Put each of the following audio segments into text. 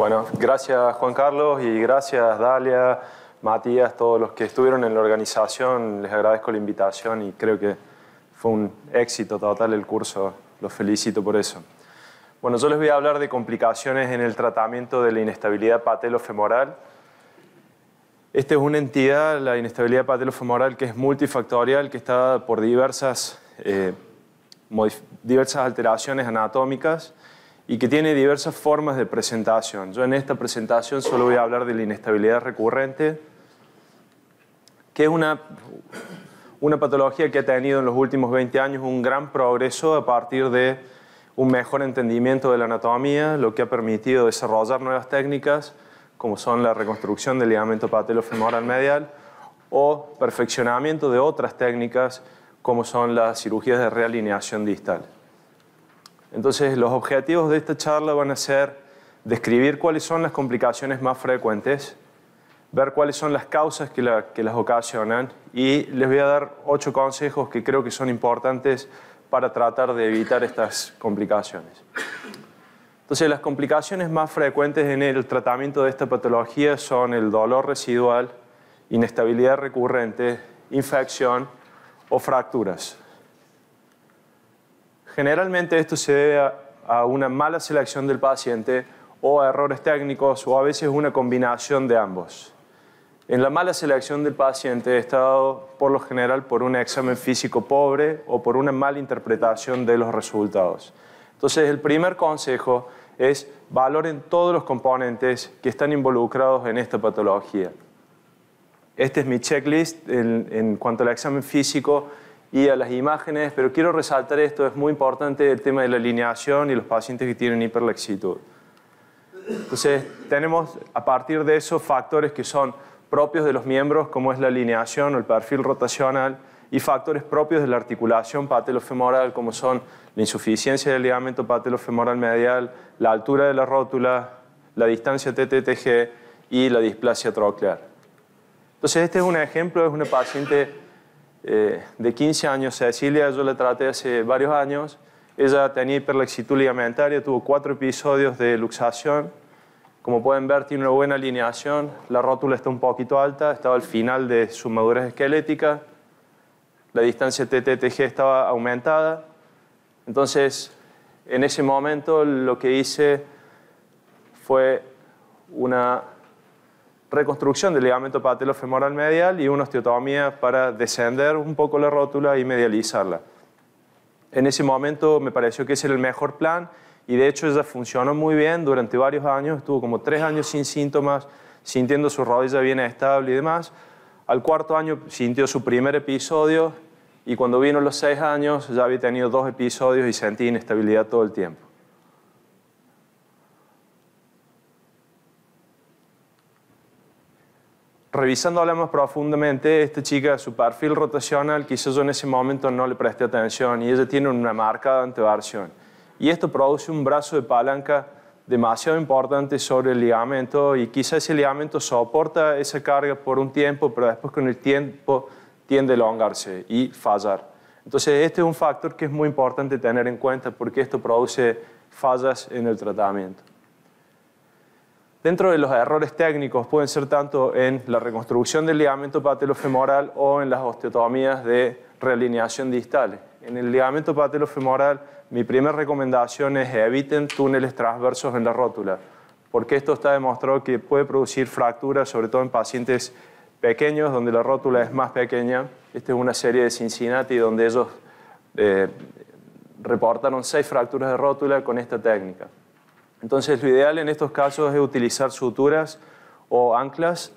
Bueno, gracias Juan Carlos y gracias Dalia, Matías, todos los que estuvieron en la organización. Les agradezco la invitación y creo que fue un éxito total el curso. Los felicito por eso. Bueno, yo les voy a hablar de complicaciones en el tratamiento de la inestabilidad patelofemoral. Esta es una entidad, la inestabilidad patelofemoral, que es multifactorial, que está por diversas, eh, diversas alteraciones anatómicas y que tiene diversas formas de presentación. Yo en esta presentación solo voy a hablar de la inestabilidad recurrente, que es una, patología que ha tenido en los últimos 20 años un gran progreso a partir de un mejor entendimiento de la anatomía, lo que ha permitido desarrollar nuevas técnicas, como son la reconstrucción del ligamento patelofemoral medial, o perfeccionamiento de otras técnicas, como son las cirugías de realineación distal. Entonces, los objetivos de esta charla van a ser describir cuáles son las complicaciones más frecuentes, ver cuáles son las causas que, las ocasionan y les voy a dar ocho consejos que creo que son importantes para tratar de evitar estas complicaciones. Entonces, las complicaciones más frecuentes en el tratamiento de esta patología son el dolor residual, inestabilidad recurrente, infección o fracturas. Generalmente esto se debe a, una mala selección del paciente o a errores técnicos o a veces una combinación de ambos. En la mala selección del paciente está dado por lo general por un examen físico pobre o por una mala interpretación de los resultados. Entonces el primer consejo es valoren todos los componentes que están involucrados en esta patología. Este es mi checklist en cuanto al examen físico y a las imágenes, pero quiero resaltar esto, es muy importante el tema de la alineación y los pacientes que tienen hiperlexitud. Entonces, tenemos a partir de eso factores que son propios de los miembros, como es la alineación o el perfil rotacional, y factores propios de la articulación patelofemoral, como son la insuficiencia del ligamento patelofemoral medial, la altura de la rótula, la distancia TTTG y la displasia troclear. Entonces, este es un ejemplo, es una paciente eh, de 15 años, Cecilia, yo la traté hace varios años. Ella tenía hiperlexitud ligamentaria, tuvo cuatro episodios de luxación. Como pueden ver, tiene una buena alineación. La rótula está un poquito alta, estaba al final de su madurez esquelética. La distancia TTTG estaba aumentada. Entonces, en ese momento lo que hice fue una reconstrucción del ligamento patelofemoral medial y una osteotomía para descender un poco la rótula y medializarla. En ese momento me pareció que ese era el mejor plan y de hecho ella funcionó muy bien durante varios años, estuvo como tres años sin síntomas, sintiendo su rodilla bien estable y demás. Al cuarto año sintió su primer episodio y cuando vino los seis años ya había tenido dos episodios y sentí inestabilidad todo el tiempo. Revisando más profundamente, esta chica, su perfil rotacional, quizás yo en ese momento no le presté atención y ella tiene una marca de anteversión. Y esto produce un brazo de palanca demasiado importante sobre el ligamento y quizás ese ligamento soporta esa carga por un tiempo, pero después con el tiempo tiende a elongarse y fallar. Entonces, este es un factor que es muy importante tener en cuenta porque esto produce fallas en el tratamiento. Dentro de los errores técnicos pueden ser tanto en la reconstrucción del ligamento patelofemoral o en las osteotomías de realineación distal. En el ligamento patelofemoral, mi primera recomendación es eviten túneles transversos en la rótula, porque esto está demostrado que puede producir fracturas, sobre todo en pacientes pequeños, donde la rótula es más pequeña. Esta es una serie de Cincinnati donde ellos eh, reportaron seis fracturas de rótula con esta técnica. Entonces, lo ideal en estos casos es utilizar suturas o anclas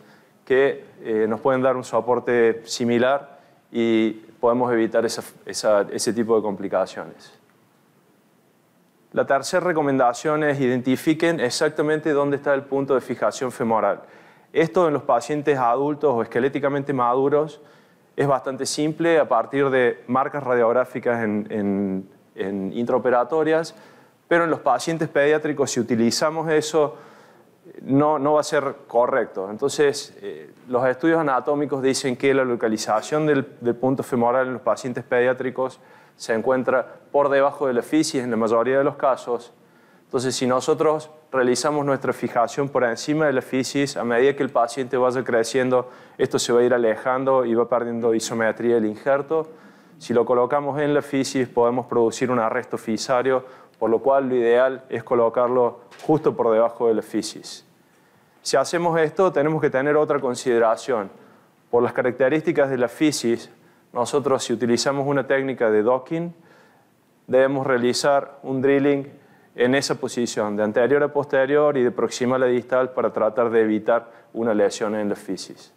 que eh, nos pueden dar un soporte similar y podemos evitar ese tipo de complicaciones. La tercera recomendación es identifiquen exactamente dónde está el punto de fijación femoral. Esto en los pacientes adultos o esqueléticamente maduros es bastante simple a partir de marcas radiográficas en, en intraoperatorias pero en los pacientes pediátricos si utilizamos eso no, va a ser correcto. Entonces, eh, los estudios anatómicos dicen que la localización del, del, punto femoral en los pacientes pediátricos se encuentra por debajo de la fisis en la mayoría de los casos. Entonces, si nosotros realizamos nuestra fijación por encima de la fisis, a medida que el paciente vaya creciendo, esto se va a ir alejando y va perdiendo isometría del injerto. Si lo colocamos en la fisis, podemos producir un arresto fisario por lo cual lo ideal es colocarlo justo por debajo de la fisis. Si hacemos esto, tenemos que tener otra consideración. Por las características de la fisis, nosotros si utilizamos una técnica de docking, debemos realizar un drilling en esa posición, de anterior a posterior y de proximal a distal, para tratar de evitar una lesión en la fisis.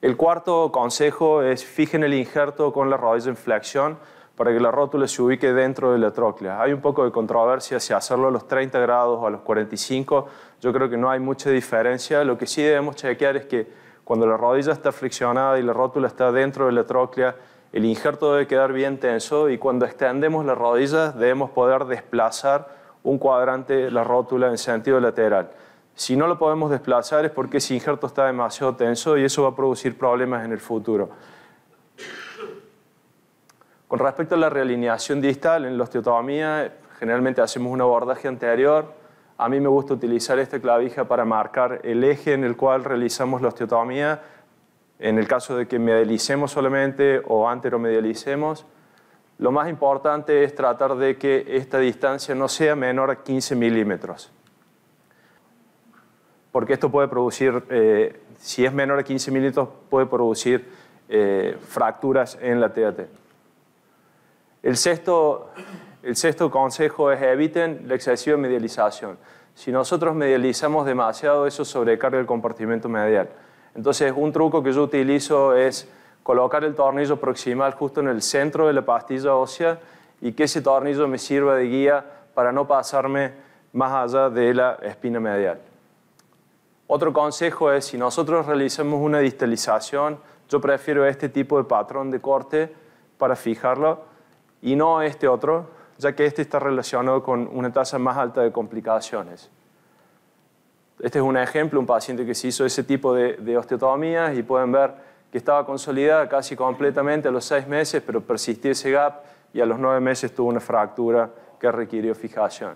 El cuarto consejo es fijen el injerto con la rodilla en flexión, para que la rótula se ubique dentro de la tróclea. Hay un poco de controversia si hacerlo a los 30 grados o a los 45, yo creo que no hay mucha diferencia. Lo que sí debemos chequear es que cuando la rodilla está flexionada y la rótula está dentro de la tróclea, el injerto debe quedar bien tenso y cuando extendemos la rodilla debemos poder desplazar un cuadrante, la rótula, en sentido lateral. Si no lo podemos desplazar es porque ese injerto está demasiado tenso y eso va a producir problemas en el futuro. Con respecto a la realineación distal en la osteotomía, generalmente hacemos un abordaje anterior. A mí me gusta utilizar esta clavija para marcar el eje en el cual realizamos la osteotomía, en el caso de que medialicemos solamente o anteromedialicemos. Lo más importante es tratar de que esta distancia no sea menor a 15 milímetros porque esto puede producir, eh, si es menor a 15 milímetros, puede producir eh, fracturas en la TAT. El sexto, consejo es eviten la excesiva medialización. Si nosotros medializamos demasiado, eso sobrecarga el compartimento medial. Entonces, un truco que yo utilizo es colocar el tornillo proximal justo en el centro de la pastilla ósea y que ese tornillo me sirva de guía para no pasarme más allá de la espina medial. Otro consejo es, si nosotros realizamos una distalización, yo prefiero este tipo de patrón de corte para fijarlo y no este otro, ya que este está relacionado con una tasa más alta de complicaciones. Este es un ejemplo, un paciente que se hizo ese tipo de, de osteotomías y pueden ver que estaba consolidada casi completamente a los seis meses, pero persistía ese gap y a los nueve meses tuvo una fractura que requirió fijación.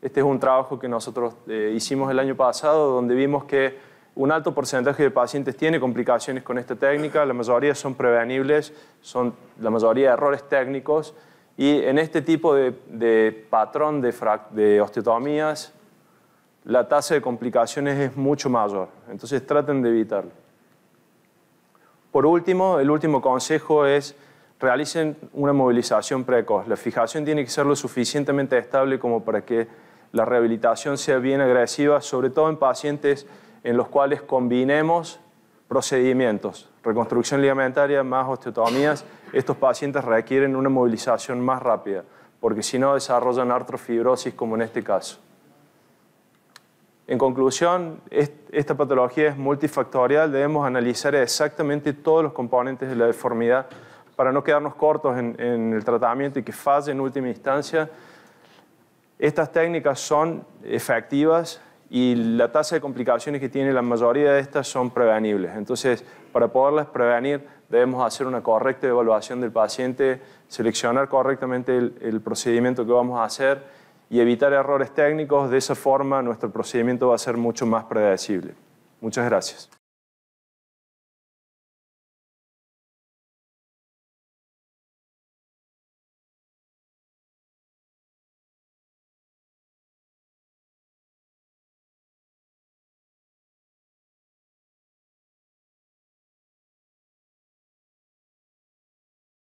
Este es un trabajo que nosotros eh, hicimos el año pasado, donde vimos que un alto porcentaje de pacientes tiene complicaciones con esta técnica, la mayoría son prevenibles, son la mayoría errores técnicos y en este tipo de, patrón de, de osteotomías la tasa de complicaciones es mucho mayor, entonces traten de evitarlo. Por último, el último consejo es realicen una movilización precoz. La fijación tiene que ser lo suficientemente estable como para que la rehabilitación sea bien agresiva, sobre todo en pacientes en los cuales combinemos procedimientos, reconstrucción ligamentaria más osteotomías. Estos pacientes requieren una movilización más rápida, porque si no desarrollan artrofibrosis como en este caso. En conclusión, esta patología es multifactorial, debemos analizar exactamente todos los componentes de la deformidad para no quedarnos cortos en, el tratamiento y que falle en última instancia. Estas técnicas son efectivas, y la tasa de complicaciones que tiene la mayoría de estas son prevenibles. Entonces, para poderlas prevenir, debemos hacer una correcta evaluación del paciente, seleccionar correctamente el, el, procedimiento que vamos a hacer y evitar errores técnicos. De esa forma, nuestro procedimiento va a ser mucho más predecible. Muchas gracias.